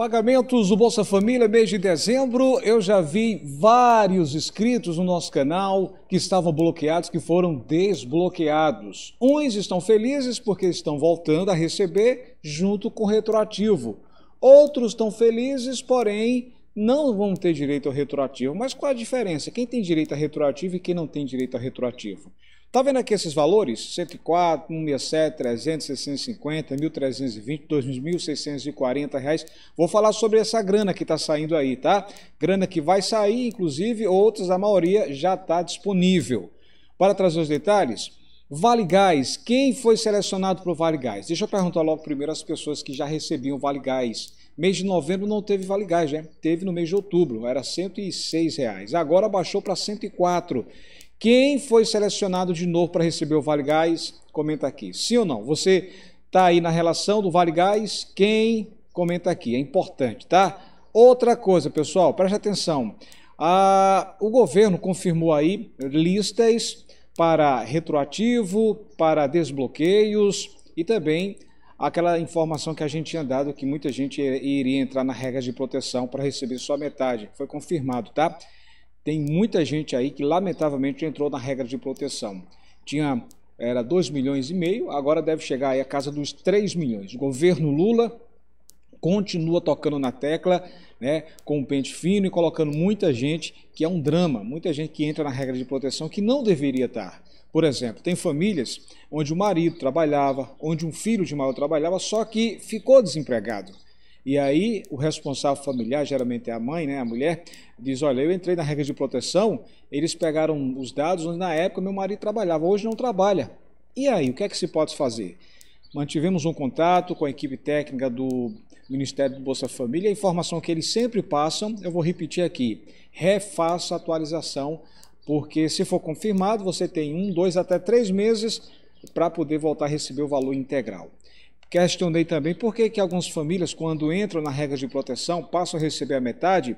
Pagamentos do Bolsa Família, mês de dezembro, eu já vi vários inscritos no nosso canal que estavam bloqueados, que foram desbloqueados. Uns estão felizes porque estão voltando a receber junto com retroativo. Outros estão felizes, porém, não vão ter direito ao retroativo. Mas qual a diferença? Quem tem direito a retroativo e quem não tem direito a retroativo? Está vendo aqui esses valores? 104, 167, 300, 650, 1.320, 2.640 reais. Vou falar sobre essa grana que está saindo aí, tá? Grana que vai sair, inclusive outras, a maioria já está disponível. Para trazer os detalhes, Vale Gás. Quem foi selecionado para o Vale Gás? Deixa eu perguntar logo primeiro as pessoas que já recebiam Vale Gás. Mês de novembro não teve Vale Gás, né? Teve no mês de outubro, era R$ 106. Reais. Agora baixou para 104. Quem foi selecionado de novo para receber o Vale Gás? Comenta aqui. Sim ou não? Você está aí na relação do Vale Gás? Quem? Comenta aqui. É importante, tá? Outra coisa, pessoal, preste atenção. Ah, o governo confirmou aí listas para retroativo, para desbloqueios e também aquela informação que a gente tinha dado que muita gente iria entrar na regra de proteção para receber só metade. Foi confirmado, tá? tem muita gente aí que lamentavelmente entrou na regra de proteção. Tinha era 2 milhões e meio, agora deve chegar aí a casa dos 3 milhões. O governo Lula continua tocando na tecla, né, com um pente fino e colocando muita gente que é um drama, muita gente que entra na regra de proteção que não deveria estar. Por exemplo, tem famílias onde o marido trabalhava, onde um filho de maior trabalhava, só que ficou desempregado. E aí o responsável familiar, geralmente é a mãe, né, a mulher, diz: "Olha, eu entrei na regra de proteção, eles pegaram os dados onde na época meu marido trabalhava, hoje não trabalha. E aí, o que é que se pode fazer?" Mantivemos um contato com a equipe técnica do Ministério do Bolsa Família, a informação que eles sempre passam, eu vou repetir aqui: refaça a atualização, porque se for confirmado, você tem um, dois até três meses para poder voltar a receber o valor integral. Questionei também por que, que algumas famílias, quando entram na regra de proteção, passam a receber a metade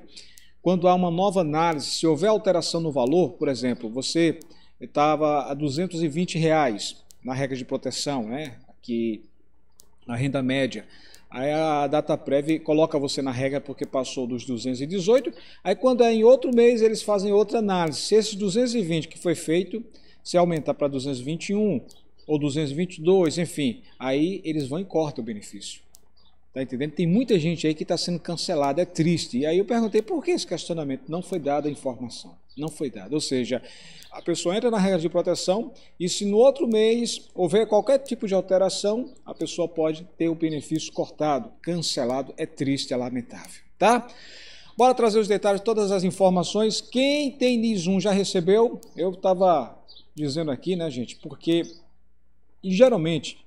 quando há uma nova análise. Se houver alteração no valor, por exemplo, você estava a 220 reais na regra de proteção, né? Que na renda média. Aí a data prévia coloca você na regra porque passou dos 218. Aí quando é em outro mês, eles fazem outra análise. Se esses 220 que foi feito, se aumentar para 221, ou 222, enfim. Aí eles vão e cortam o benefício. Tá entendendo? Tem muita gente aí que está sendo cancelada, é triste. E aí eu perguntei por que esse questionamento não foi dada a informação. Não foi dada. Ou seja, a pessoa entra na regra de proteção e se no outro mês houver qualquer tipo de alteração, a pessoa pode ter o benefício cortado, cancelado. É triste, é lamentável. Tá? Bora trazer os detalhes, todas as informações. Quem tem NIS 1 já recebeu? Eu estava dizendo aqui, né, gente? Porque e geralmente,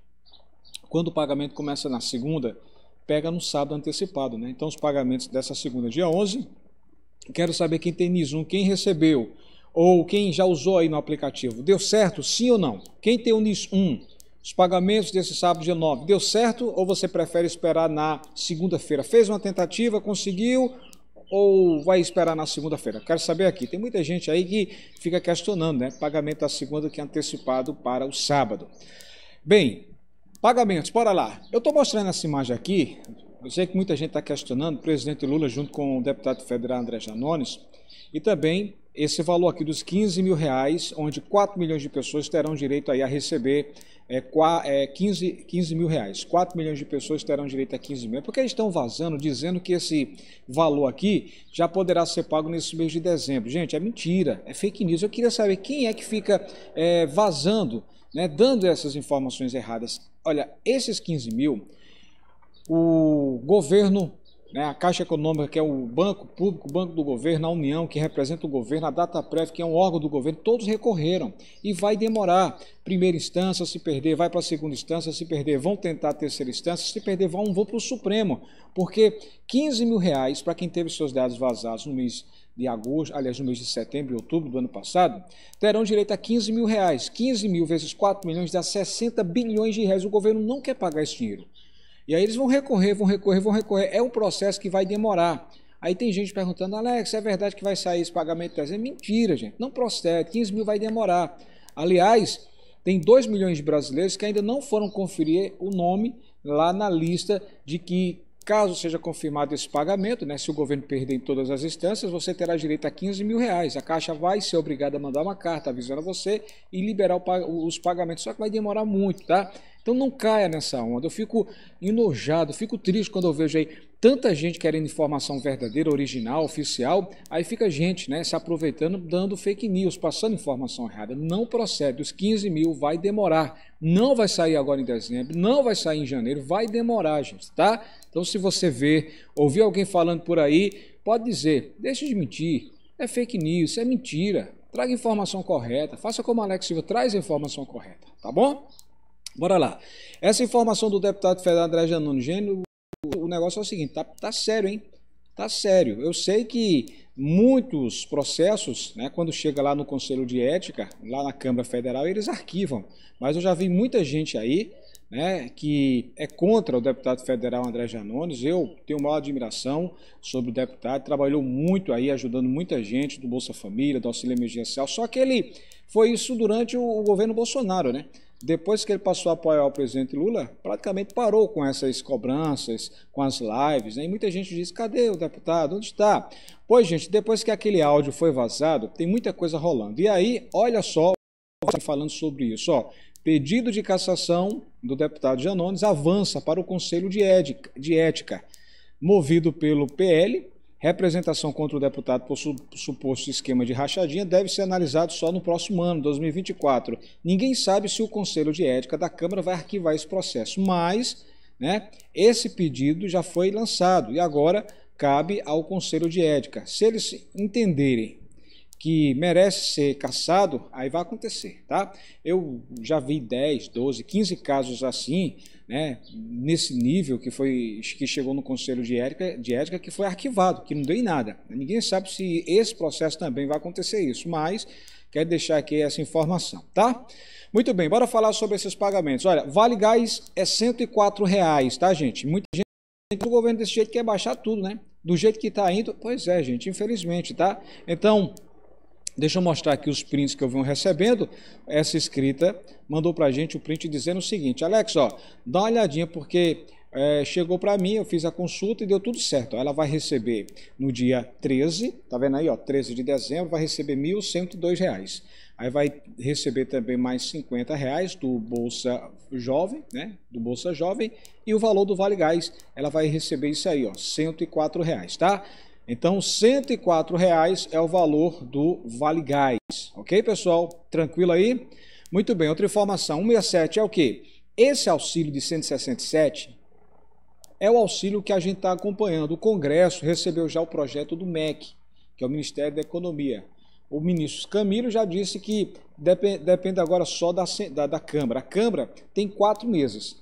quando o pagamento começa na segunda, pega no sábado antecipado. Né? Então, os pagamentos dessa segunda, dia 11, quero saber quem tem NIS 1, quem recebeu, ou quem já usou aí no aplicativo. Deu certo, sim ou não? Quem tem o NIS 1, os pagamentos desse sábado, dia 9, deu certo ou você prefere esperar na segunda-feira? Fez uma tentativa, conseguiu, ou vai esperar na segunda-feira? Quero saber aqui. Tem muita gente aí que fica questionando, né? Pagamento da segunda que é antecipado para o sábado. Bem, pagamentos, bora lá. Eu estou mostrando essa imagem aqui. Eu sei que muita gente está questionando, o presidente Lula junto com o deputado federal André Janones e também esse valor aqui dos 15 mil reais, onde 4 milhões de pessoas terão direito aí a receber é, 15, 15 é, mil reais. 4 milhões de pessoas terão direito a 15 mil. Porque eles estão vazando, dizendo que esse valor aqui já poderá ser pago nesse mês de dezembro. Gente, é mentira, é fake news. Eu queria saber quem é que fica é, vazando, né, dando essas informações erradas. Olha, esses 15 mil, o governo né, a Caixa Econômica, que é o banco público, o banco do governo, a União, que representa o governo, a Data Prévia, que é um órgão do governo, todos recorreram. E vai demorar. Primeira instância, se perder, vai para a segunda instância, se perder, vão tentar a terceira instância, se perder, vão, vão para o Supremo. Porque 15 mil reais para quem teve seus dados vazados no mês de agosto, aliás, no mês de setembro e outubro do ano passado, terão direito a 15 mil reais. 15 mil vezes 4 milhões dá 60 bilhões de reais. O governo não quer pagar esse dinheiro. E aí eles vão recorrer, vão recorrer, vão recorrer. É um processo que vai demorar. Aí tem gente perguntando, Alex, é verdade que vai sair esse pagamento É Mentira, gente. Não procede. 15 mil vai demorar. Aliás, tem 2 milhões de brasileiros que ainda não foram conferir o nome lá na lista de que, caso seja confirmado esse pagamento, né, se o governo perder em todas as instâncias, você terá direito a 15 mil reais. A Caixa vai ser obrigada a mandar uma carta avisando você e liberar os pagamentos, só que vai demorar muito, tá? Então não caia nessa onda. Eu fico enojado, fico triste quando eu vejo aí tanta gente querendo informação verdadeira, original, oficial. Aí fica gente né, se aproveitando, dando fake news, passando informação errada. Não procede. Os 15 mil vai demorar. Não vai sair agora em dezembro, não vai sair em janeiro, vai demorar, gente, tá? Então se você ver, ouvir alguém falando por aí, pode dizer, deixa de mentir. É fake news, é mentira. Traga informação correta. Faça como Alex Silva, traz a informação correta, tá bom? Bora lá. Essa informação do deputado federal André Janone Gênio, o negócio é o seguinte, tá, tá sério, hein? Tá sério. Eu sei que muitos processos, né, quando chega lá no Conselho de Ética, lá na Câmara Federal, eles arquivam. Mas eu já vi muita gente aí né, que é contra o deputado federal André Janones. Eu tenho maior admiração sobre o deputado, trabalhou muito aí, ajudando muita gente do Bolsa Família, do auxílio emergencial. Só que ele foi isso durante o governo Bolsonaro, né? Depois que ele passou a apoiar o presidente Lula, praticamente parou com essas cobranças, com as lives. Né? E muita gente diz: cadê o deputado? Onde está? Pois, gente, depois que aquele áudio foi vazado, tem muita coisa rolando. E aí, olha só, falando sobre isso. Ó. Pedido de cassação do deputado Janones avança para o Conselho de Ética, de Ética movido pelo PL, Representação contra o deputado por suposto esquema de rachadinha deve ser analisado só no próximo ano, 2024. Ninguém sabe se o Conselho de Ética da Câmara vai arquivar esse processo, mas né, esse pedido já foi lançado e agora cabe ao Conselho de Ética. Se eles entenderem que merece ser caçado, aí vai acontecer, tá? Eu já vi 10, 12, 15 casos assim, né, nesse nível que foi que chegou no Conselho de Ética, de Ética que foi arquivado, que não deu em nada. Ninguém sabe se esse processo também vai acontecer isso, mas quero deixar aqui essa informação, tá? Muito bem, bora falar sobre esses pagamentos. Olha, Vale Gás é 104 reais, tá, gente? Muita gente o governo desse jeito quer baixar tudo, né? Do jeito que está indo, pois é, gente, infelizmente, tá? Então, Deixa eu mostrar aqui os prints que eu venho recebendo. Essa escrita mandou para a gente o print dizendo o seguinte: Alex, ó, dá uma olhadinha porque é, chegou para mim, eu fiz a consulta e deu tudo certo. ela vai receber no dia 13, tá vendo aí, ó, 13 de dezembro, vai receber R$ 1.102. Aí vai receber também mais R$ reais do Bolsa Jovem, né? Do Bolsa Jovem e o valor do Vale Gás, ela vai receber isso aí, ó, 104 reais, tá? Então, R$ 104,00 é o valor do Vale Gás. Ok, pessoal? Tranquilo aí? Muito bem, outra informação. 167 é o quê? Esse auxílio de 167 é o auxílio que a gente está acompanhando. O Congresso recebeu já o projeto do MEC, que é o Ministério da Economia. O ministro Camilo já disse que depende agora só da, da, da Câmara. A Câmara tem quatro meses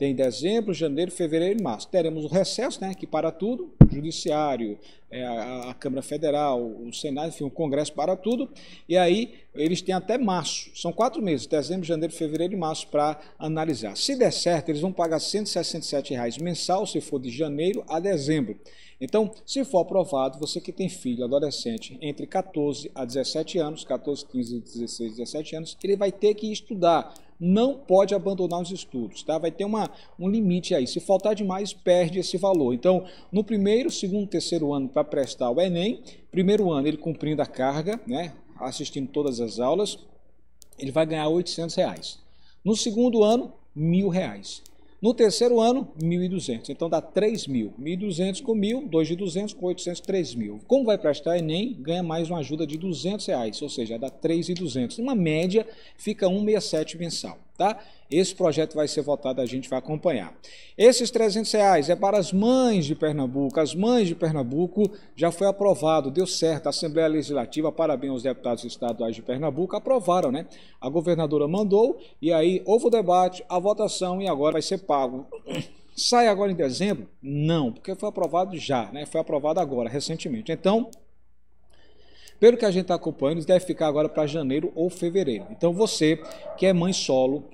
tem dezembro, janeiro, fevereiro e março. Teremos o recesso, né, que para tudo, o Judiciário, é, a, Câmara Federal, o Senado, enfim, o Congresso para tudo. E aí eles têm até março, são quatro meses, dezembro, janeiro, fevereiro e março para analisar. Se der certo, eles vão pagar R$ 167 reais mensal, se for de janeiro a dezembro. Então, se for aprovado, você que tem filho adolescente entre 14 a 17 anos, 14, 15, 16, 17 anos, ele vai ter que estudar não pode abandonar os estudos, tá? Vai ter uma, um limite aí. Se faltar demais, perde esse valor. Então, no primeiro, segundo, terceiro ano para prestar o Enem, primeiro ano ele cumprindo a carga, né? Assistindo todas as aulas, ele vai ganhar 800 reais. No segundo ano, mil reais. No terceiro ano, 1.200. Então dá 3.000. 1.200 com 1.000, 2 de 200 com 800, 3.000. Como vai prestar Enem, ganha mais uma ajuda de 200 reais, ou seja, dá 3.200. Uma média, fica 1.67 mensal tá? Esse projeto vai ser votado, a gente vai acompanhar. Esses 300 reais é para as mães de Pernambuco. As mães de Pernambuco já foi aprovado, deu certo. A Assembleia Legislativa, parabéns aos deputados estaduais de Pernambuco, aprovaram, né? A governadora mandou e aí houve o debate, a votação e agora vai ser pago. Sai agora em dezembro? Não, porque foi aprovado já, né? Foi aprovado agora, recentemente. Então, pelo que a gente está acompanhando, isso deve ficar agora para janeiro ou fevereiro. Então você que é mãe solo,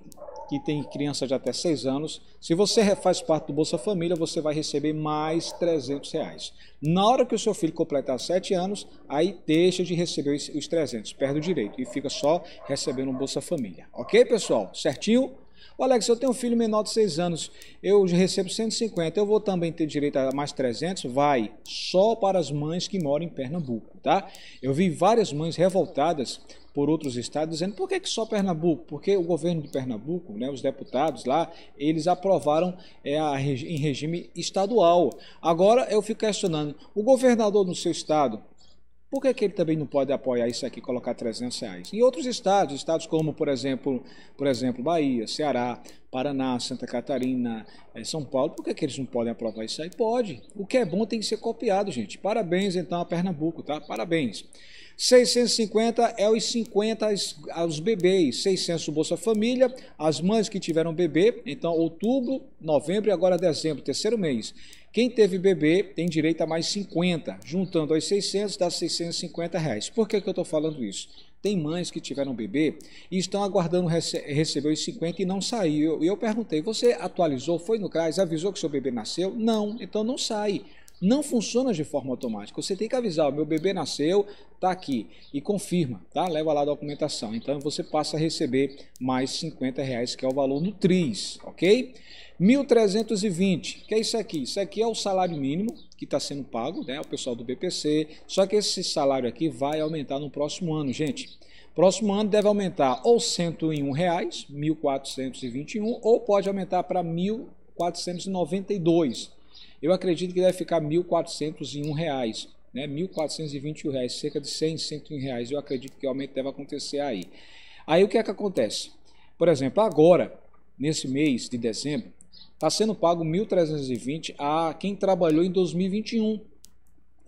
que tem criança de até 6 anos, se você faz parte do Bolsa Família, você vai receber mais 300 reais. Na hora que o seu filho completar 7 anos, aí deixa de receber os 300, perde o direito e fica só recebendo o Bolsa Família. Ok, pessoal? Certinho? O Alex, eu tenho um filho menor de 6 anos, eu recebo 150, eu vou também ter direito a mais 300? Vai, só para as mães que moram em Pernambuco, tá? Eu vi várias mães revoltadas por outros estados dizendo por que, que só Pernambuco? Porque o governo de Pernambuco, né, os deputados lá, eles aprovaram é, a, em regime estadual. Agora eu fico questionando, o governador do seu estado por que, que ele também não pode apoiar isso aqui, colocar 300 reais? Em outros estados, estados como, por exemplo, por exemplo Bahia, Ceará, Paraná, Santa Catarina, eh, São Paulo, por que, que eles não podem aprovar isso aí? Pode. O que é bom tem que ser copiado, gente. Parabéns, então, a Pernambuco, tá? Parabéns. 650 é os 50 aos bebês, 600 Bolsa Família, as mães que tiveram bebê, então outubro, novembro e agora dezembro, terceiro mês. Quem teve bebê tem direito a mais 50, juntando as 600 dá 650 reais. Por que, que eu estou falando isso? Tem mães que tiveram bebê e estão aguardando rece receber os 50 e não saiu. E eu perguntei, você atualizou, foi no CRAS, avisou que seu bebê nasceu? Não, então não sai não funciona de forma automática. Você tem que avisar, o meu bebê nasceu, está aqui, e confirma, tá? Leva lá a documentação. Então você passa a receber mais 50 reais, que é o valor no TRIS, ok? 1.320, que é isso aqui? Isso aqui é o salário mínimo que está sendo pago, né? O pessoal do BPC. Só que esse salário aqui vai aumentar no próximo ano, gente. Próximo ano deve aumentar ou R$ 101, reais, 1.421, ou pode aumentar para R$ 1.492. Eu acredito que deve ficar R$ 1.401, né? R$ 1.421, cerca de R$ 100, R$ Reais. Eu acredito que o aumento deve acontecer aí. Aí o que é que acontece? Por exemplo, agora, nesse mês de dezembro, está sendo pago R$ 1.320 a quem trabalhou em 2021.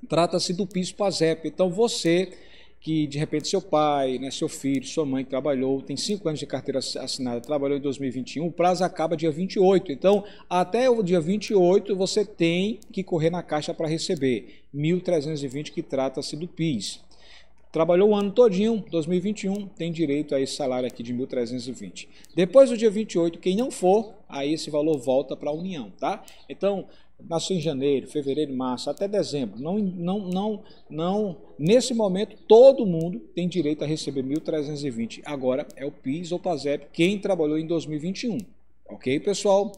Trata-se do piso PASEP. Então você que de repente seu pai, né, seu filho, sua mãe trabalhou, tem cinco anos de carteira assinada, trabalhou em 2021, o prazo acaba dia 28. Então, até o dia 28 você tem que correr na caixa para receber 1.320 que trata-se do PIS. Trabalhou o ano todinho, 2021, tem direito a esse salário aqui de 1.320. Depois do dia 28, quem não for, aí esse valor volta para a União, tá? Então, nasceu em janeiro, fevereiro, março, até dezembro. Não, não, não, não. Nesse momento, todo mundo tem direito a receber 1.320. Agora é o PIS ou PASEP, quem trabalhou em 2021. Ok, pessoal?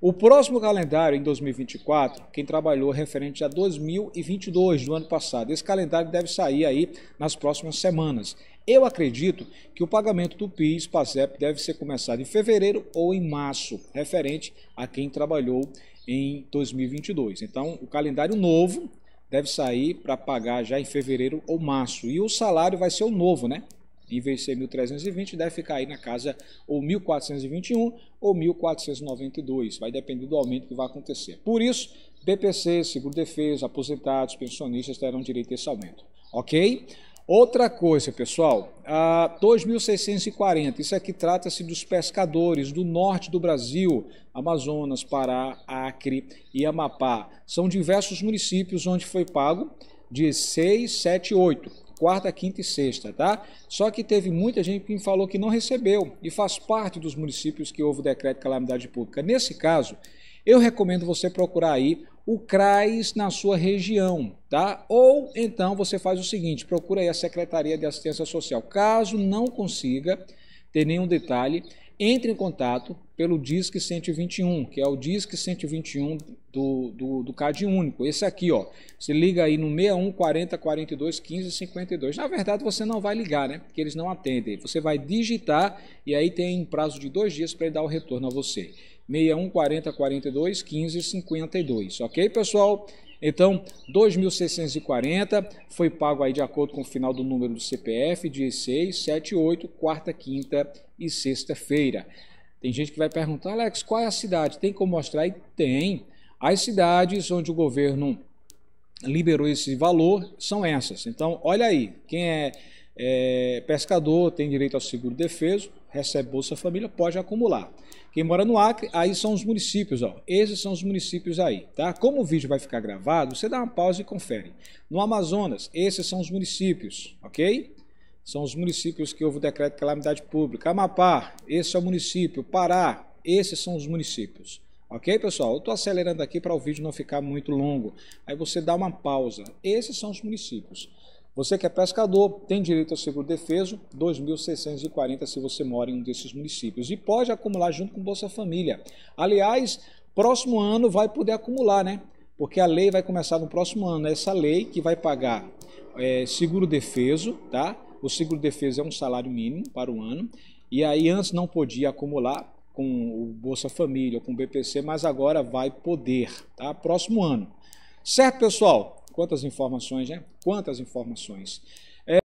O próximo calendário, em 2024, quem trabalhou referente a 2022, do ano passado. Esse calendário deve sair aí nas próximas semanas. Eu acredito que o pagamento do PIS, PASEP, deve ser começado em fevereiro ou em março, referente a quem trabalhou em 2022. Então, o calendário novo deve sair para pagar já em fevereiro ou março. E o salário vai ser o novo, né? Em vez de ser 1.320, deve ficar aí na casa ou 1.421 ou 1.492. Vai depender do aumento que vai acontecer. Por isso, BPC, seguro-defesa, aposentados, pensionistas terão direito a esse aumento. Ok? Outra coisa, pessoal, a 2640, isso aqui trata-se dos pescadores do norte do Brasil, Amazonas, Pará, Acre e Amapá. São diversos municípios onde foi pago de 6, 7, 8, quarta, quinta e sexta, tá? Só que teve muita gente que me falou que não recebeu e faz parte dos municípios que houve o decreto de calamidade pública. Nesse caso, eu recomendo você procurar aí o CRAS na sua região, tá? Ou então você faz o seguinte, procura aí a Secretaria de Assistência Social. Caso não consiga ter nenhum detalhe, entre em contato pelo Disque 121, que é o Disque 121 do, do, do CAD único. Esse aqui, ó. Você liga aí no 61 40 42 15 52. Na verdade, você não vai ligar, né? Porque eles não atendem. Você vai digitar e aí tem prazo de dois dias para ele dar o retorno a você. 61 40 42 15 52, ok, pessoal? Então, 2.640 foi pago aí de acordo com o final do número do CPF, dia 6, 7, 8, quarta, quinta e sexta-feira. Tem gente que vai perguntar, Alex, qual é a cidade? Tem como mostrar? E tem. As cidades onde o governo liberou esse valor são essas. Então, olha aí, quem é, é pescador tem direito ao seguro defeso, recebe Bolsa Família, pode acumular. Quem mora no Acre, aí são os municípios, ó. Esses são os municípios aí, tá? Como o vídeo vai ficar gravado, você dá uma pausa e confere. No Amazonas, esses são os municípios, ok? São os municípios que houve o decreto de calamidade pública. Amapá, esse é o município. Pará, esses são os municípios. Ok, pessoal? Eu estou acelerando aqui para o vídeo não ficar muito longo. Aí você dá uma pausa. Esses são os municípios. Você que é pescador tem direito ao seguro defeso, 2.640 se você mora em um desses municípios e pode acumular junto com Bolsa Família. Aliás, próximo ano vai poder acumular, né? Porque a lei vai começar no próximo ano. Essa lei que vai pagar é, seguro defeso, tá? O seguro defeso é um salário mínimo para o ano. E aí antes não podia acumular com o Bolsa Família, ou com o BPC, mas agora vai poder, tá? Próximo ano. Certo, pessoal? Quantas informações, né? Quantas informações.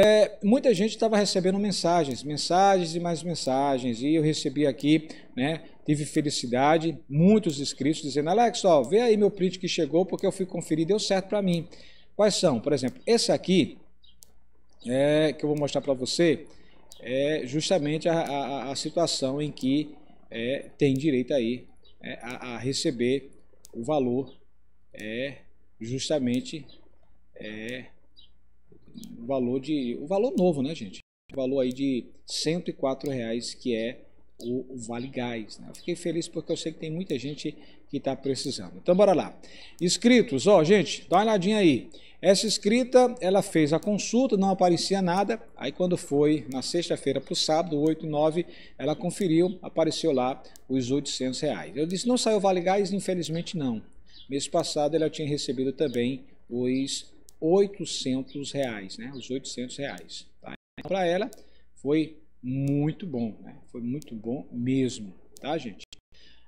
É, muita gente estava recebendo mensagens, mensagens e mais mensagens, e eu recebi aqui, né? Tive felicidade, muitos inscritos dizendo: Alex, ó, vê aí meu print que chegou, porque eu fui conferir, deu certo para mim. Quais são? Por exemplo, esse aqui, é, que eu vou mostrar para você, é justamente a, a, a situação em que é, tem direito aí é, a, a, receber o valor é, justamente é o valor de o valor novo, né, gente? O valor aí de 104 reais que é o Vale Gás. Né? Fiquei feliz porque eu sei que tem muita gente que está precisando. Então, bora lá. Inscritos, ó, gente, dá uma olhadinha aí. Essa inscrita, ela fez a consulta, não aparecia nada. Aí, quando foi na sexta-feira para o sábado, 8 e 9, ela conferiu, apareceu lá os 800 reais. Eu disse, não saiu Vale Gás? Infelizmente, não. Mês passado ela tinha recebido também os 800 reais, né? Os 800 reais. Tá? Então, para ela foi muito bom, né? Foi muito bom mesmo, tá, gente?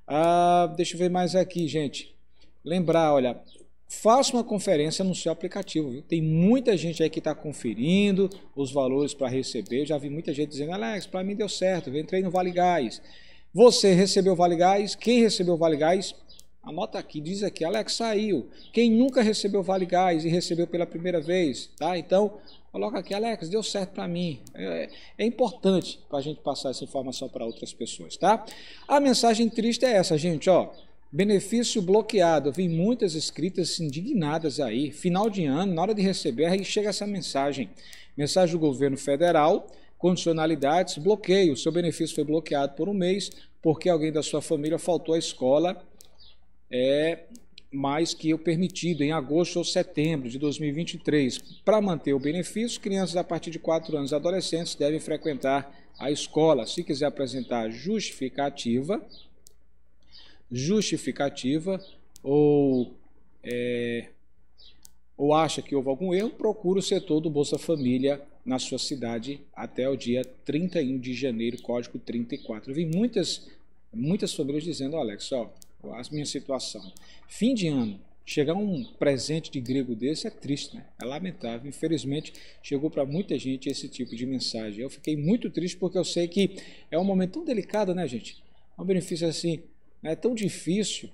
Ah, deixa eu ver mais aqui, gente. Lembrar, olha, faça uma conferência no seu aplicativo. Viu? Tem muita gente aí que está conferindo os valores para receber. Eu já vi muita gente dizendo, Alex, para mim deu certo, eu entrei no Vale Gás. Você recebeu Vale Gás? Quem recebeu Vale Gás? Anota aqui, diz aqui, Alex saiu. Quem nunca recebeu Vale Gás e recebeu pela primeira vez, tá? Então, coloca aqui, Alex, deu certo para mim. É, é importante para a gente passar essa informação para outras pessoas, tá? A mensagem triste é essa, gente, ó. Benefício bloqueado. Eu vi muitas escritas indignadas aí. Final de ano, na hora de receber, aí chega essa mensagem. Mensagem do governo federal, condicionalidades, bloqueio. Seu benefício foi bloqueado por um mês porque alguém da sua família faltou à escola é mais que o permitido em agosto ou setembro de 2023. Para manter o benefício, crianças a partir de 4 anos adolescentes devem frequentar a escola. Se quiser apresentar justificativa, justificativa ou, é, ou acha que houve algum erro, procure o setor do Bolsa Família na sua cidade até o dia 31 de janeiro, código 34. Eu vi muitas, muitas famílias dizendo, Alex, ó, a minha situação. Fim de ano, chegar um presente de grego desse é triste, né? É lamentável. Infelizmente, chegou para muita gente esse tipo de mensagem. Eu fiquei muito triste porque eu sei que é um momento tão delicado, né, gente? É um benefício assim, é tão difícil.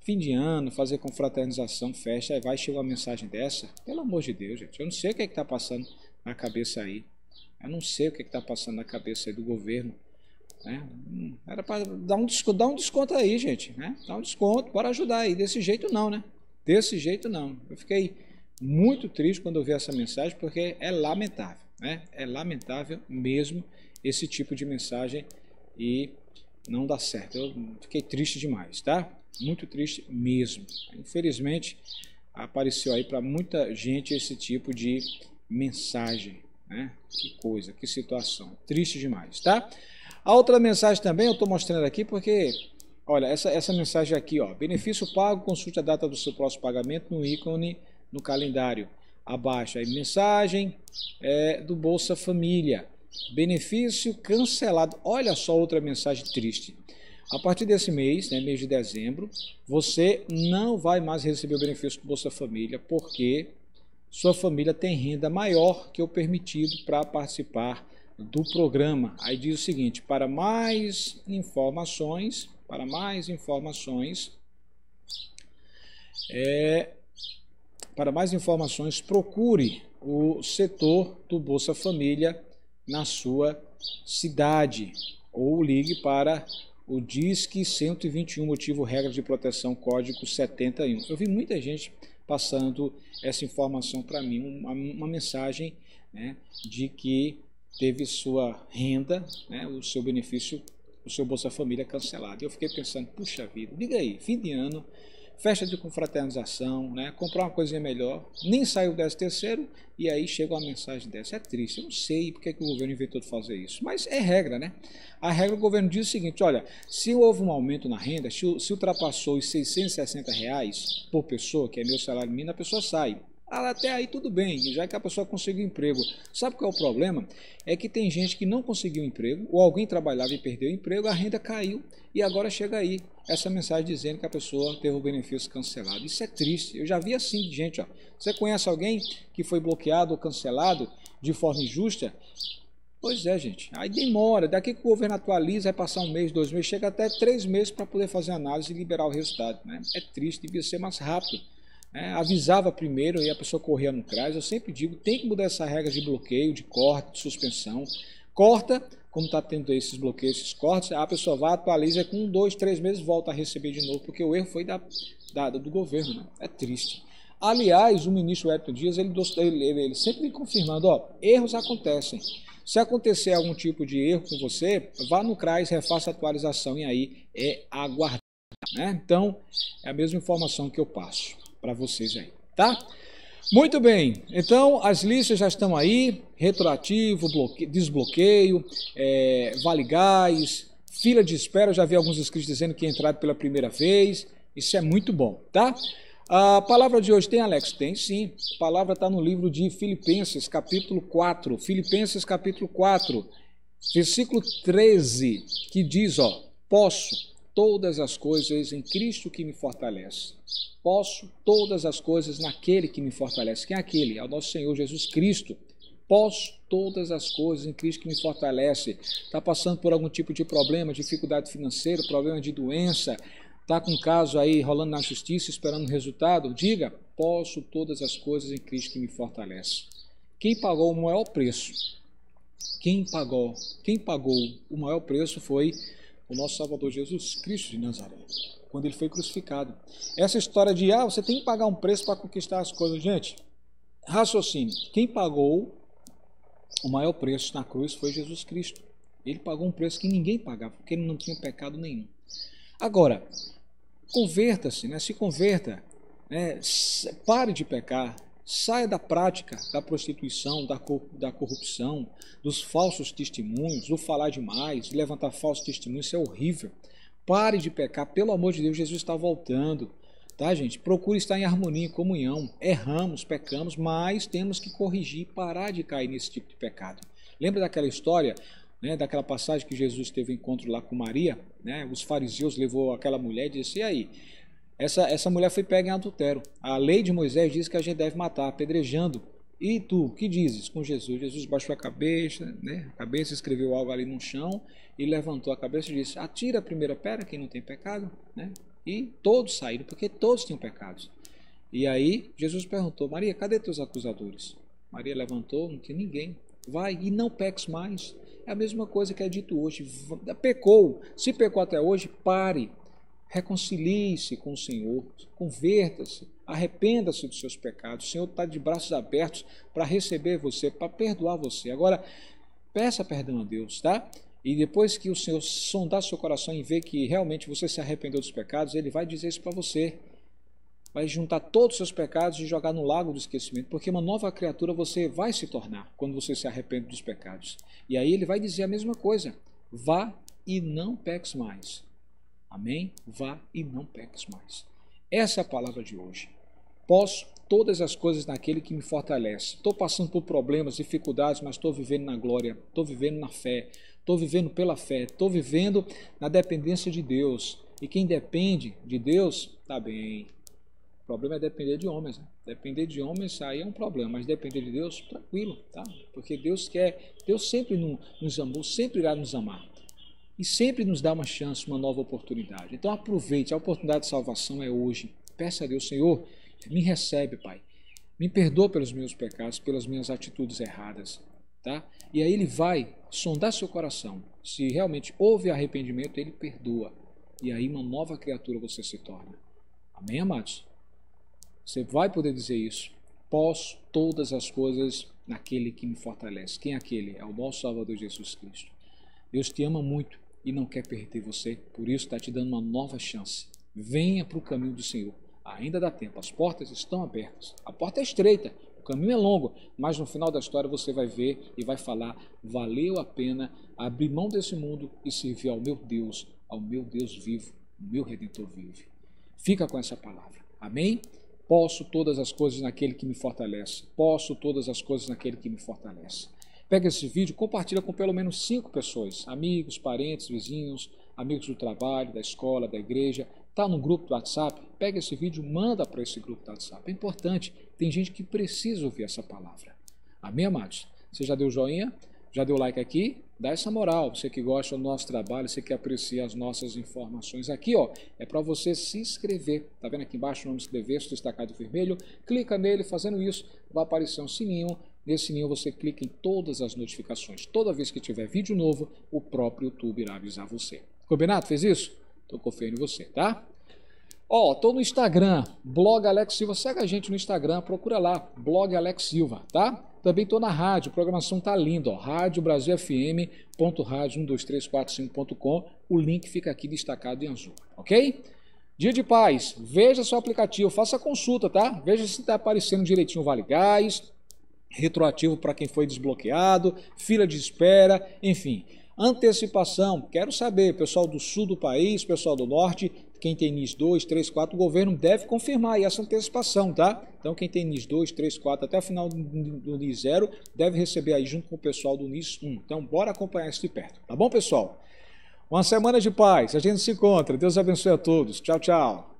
Fim de ano, fazer confraternização, festa, aí vai chegar uma mensagem dessa. Pelo amor de Deus, gente, eu não sei o que é está passando na cabeça aí. Eu não sei o que é está passando na cabeça aí do governo né? Era para dar um, desconto, dar um desconto aí, gente. Né? Dar um desconto, para ajudar aí. Desse jeito não, né? Desse jeito não. Eu fiquei muito triste quando ouvi essa mensagem, porque é lamentável. Né? É lamentável mesmo esse tipo de mensagem e não dá certo. Eu fiquei triste demais, tá? Muito triste mesmo. Infelizmente, apareceu aí para muita gente esse tipo de mensagem, né? Que coisa, que situação. Triste demais, tá? A outra mensagem também eu estou mostrando aqui porque, olha, essa, essa mensagem aqui, ó, benefício pago, consulte a data do seu próximo pagamento no ícone no calendário. Abaixo aí, mensagem é, do Bolsa Família, benefício cancelado. Olha só outra mensagem triste. A partir desse mês, né, mês de dezembro, você não vai mais receber o benefício do Bolsa Família porque sua família tem renda maior que o permitido para participar do programa. Aí diz o seguinte: para mais informações, para mais informações, é, para mais informações, procure o setor do Bolsa Família na sua cidade ou ligue para o Disque 121, motivo regra de proteção, código 71. Eu vi muita gente passando essa informação para mim, uma, uma mensagem né, de que teve sua renda, né, o seu benefício, o seu Bolsa Família cancelado. Eu fiquei pensando, puxa vida, diga aí, fim de ano, festa de confraternização, né, comprar uma coisinha melhor, nem saiu o 13 terceiro e aí chega uma mensagem dessa. É triste, eu não sei porque é que o governo inventou de fazer isso, mas é regra, né? A regra do governo diz o seguinte, olha, se houve um aumento na renda, se, se ultrapassou os 660 reais por pessoa, que é meu salário mínimo, a pessoa sai até aí tudo bem, já que a pessoa conseguiu emprego. Sabe qual é o problema? É que tem gente que não conseguiu emprego, ou alguém trabalhava e perdeu o emprego, a renda caiu e agora chega aí essa mensagem dizendo que a pessoa teve o benefício cancelado. Isso é triste. Eu já vi assim de gente, ó. Você conhece alguém que foi bloqueado ou cancelado de forma injusta? Pois é, gente. Aí demora. Daqui que o governo atualiza, vai passar um mês, dois meses, chega até três meses para poder fazer análise e liberar o resultado. Né? É triste, devia ser mais rápido. Né, avisava primeiro e a pessoa corria no CRAS. Eu sempre digo, tem que mudar essa regra de bloqueio, de corte, de suspensão. Corta, como está tendo esses bloqueios, esses cortes, a pessoa vai, atualiza com um, dois, três meses, volta a receber de novo, porque o erro foi da, da do governo. Né? É triste. Aliás, o ministro Hélio Dias, ele, ele, ele sempre me confirmando, ó, erros acontecem. Se acontecer algum tipo de erro com você, vá no CRAS, refaça a atualização e aí é aguardar. Né? Então, é a mesma informação que eu passo para vocês aí, tá? Muito bem, então as listas já estão aí, retroativo, bloqueio, desbloqueio, é, vale gás, fila de espera, já vi alguns inscritos dizendo que entraram pela primeira vez, isso é muito bom, tá? A palavra de hoje tem, Alex? Tem sim, a palavra está no livro de Filipenses, capítulo 4, Filipenses capítulo 4, versículo 13, que diz, ó, posso todas as coisas em Cristo que me fortalece. Posso todas as coisas naquele que me fortalece. Quem é aquele? É o nosso Senhor Jesus Cristo. Posso todas as coisas em Cristo que me fortalece. Está passando por algum tipo de problema, dificuldade financeira, problema de doença, está com um caso aí rolando na justiça, esperando resultado? Diga: posso todas as coisas em Cristo que me fortalece. Quem pagou o maior preço? Quem pagou? Quem pagou o maior preço foi o nosso Salvador Jesus Cristo de Nazaré, quando ele foi crucificado. Essa história de, ah, você tem que pagar um preço para conquistar as coisas, gente, raciocínio. Quem pagou o maior preço na cruz foi Jesus Cristo. Ele pagou um preço que ninguém pagava, porque ele não tinha pecado nenhum. Agora, converta-se, né? se converta, né? pare de pecar, Saia da prática da prostituição, da, da corrupção, dos falsos testemunhos, do falar demais, levantar falsos testemunhos, isso é horrível. Pare de pecar, pelo amor de Deus, Jesus está voltando. Tá, gente? Procure estar em harmonia, em comunhão. Erramos, pecamos, mas temos que corrigir, parar de cair nesse tipo de pecado. Lembra daquela história, né, daquela passagem que Jesus teve um encontro lá com Maria? Né? Os fariseus levou aquela mulher e disse: E aí? Essa, essa mulher foi pega em adultério. A lei de Moisés diz que a gente deve matar, apedrejando. E tu, que dizes com Jesus? Jesus baixou a cabeça, né? a cabeça escreveu algo ali no chão e levantou a cabeça e disse: Atira a primeira pedra, quem não tem pecado. Né? E todos saíram, porque todos tinham pecados. E aí Jesus perguntou: Maria, cadê teus acusadores? Maria levantou, não tinha ninguém. Vai e não peques mais. É a mesma coisa que é dito hoje. Pecou. Se pecou até hoje, pare. Reconcilie-se com o Senhor, converta-se, arrependa-se dos seus pecados. O Senhor está de braços abertos para receber você, para perdoar você. Agora, peça perdão a Deus, tá? E depois que o Senhor sondar seu coração e ver que realmente você se arrependeu dos pecados, Ele vai dizer isso para você. Vai juntar todos os seus pecados e jogar no lago do esquecimento, porque uma nova criatura você vai se tornar quando você se arrepende dos pecados. E aí Ele vai dizer a mesma coisa: vá e não peques mais. Amém? Vá e não peques mais. Essa é a palavra de hoje. Posso todas as coisas naquele que me fortalece. Estou passando por problemas, dificuldades, mas estou vivendo na glória, estou vivendo na fé, estou vivendo pela fé, estou vivendo na dependência de Deus. E quem depende de Deus, está bem. O problema é depender de homens. Né? Depender de homens aí é um problema, mas depender de Deus, tranquilo, tá? Porque Deus quer, Deus sempre nos amou, sempre irá nos amar e sempre nos dá uma chance, uma nova oportunidade. Então aproveite, a oportunidade de salvação é hoje. Peça a Deus, Senhor, me recebe, Pai. Me perdoa pelos meus pecados, pelas minhas atitudes erradas, tá? E aí ele vai sondar seu coração. Se realmente houve arrependimento, ele perdoa. E aí uma nova criatura você se torna. Amém, amados? Você vai poder dizer isso. Posso todas as coisas naquele que me fortalece. Quem é aquele? É o nosso Salvador Jesus Cristo. Deus te ama muito e não quer perder você, por isso está te dando uma nova chance. Venha para o caminho do Senhor. Ainda dá tempo, as portas estão abertas. A porta é estreita, o caminho é longo, mas no final da história você vai ver e vai falar: valeu a pena abrir mão desse mundo e servir ao meu Deus, ao meu Deus vivo, ao meu Redentor vivo. Fica com essa palavra. Amém? Posso todas as coisas naquele que me fortalece. Posso todas as coisas naquele que me fortalece. Pega esse vídeo, compartilha com pelo menos cinco pessoas, amigos, parentes, vizinhos, amigos do trabalho, da escola, da igreja. Tá no grupo do WhatsApp? Pega esse vídeo, manda para esse grupo do WhatsApp. É importante. Tem gente que precisa ouvir essa palavra. Amém, amados? Você já deu joinha? Já deu like aqui? Dá essa moral. Você que gosta do nosso trabalho, você que aprecia as nossas informações aqui, ó, é para você se inscrever. Tá vendo aqui embaixo o nome inscrever-se destacado vermelho? Clica nele, fazendo isso, vai aparecer um sininho Nesse sininho você clica em todas as notificações. Toda vez que tiver vídeo novo, o próprio YouTube irá avisar você. Combinado? Fez isso? Estou confiando em você, tá? Ó, oh, tô no Instagram, blog Alex Silva. Segue a gente no Instagram, procura lá, blog Alex Silva, tá? Também tô na rádio, a programação tá linda, ó. Rádio Brasil FM, ponto rádio 12345.com. O link fica aqui destacado em azul, ok? Dia de paz, veja seu aplicativo, faça consulta, tá? Veja se está aparecendo direitinho o Vale Gás, retroativo para quem foi desbloqueado, fila de espera, enfim. Antecipação, quero saber, pessoal do sul do país, pessoal do norte, quem tem NIS 2, 3, 4, o governo deve confirmar essa antecipação, tá? Então, quem tem NIS 2, 3, 4, até o final do NIS 0, deve receber aí junto com o pessoal do NIS 1. Então, bora acompanhar isso de perto, tá bom, pessoal? Uma semana de paz, a gente se encontra. Deus abençoe a todos. Tchau, tchau.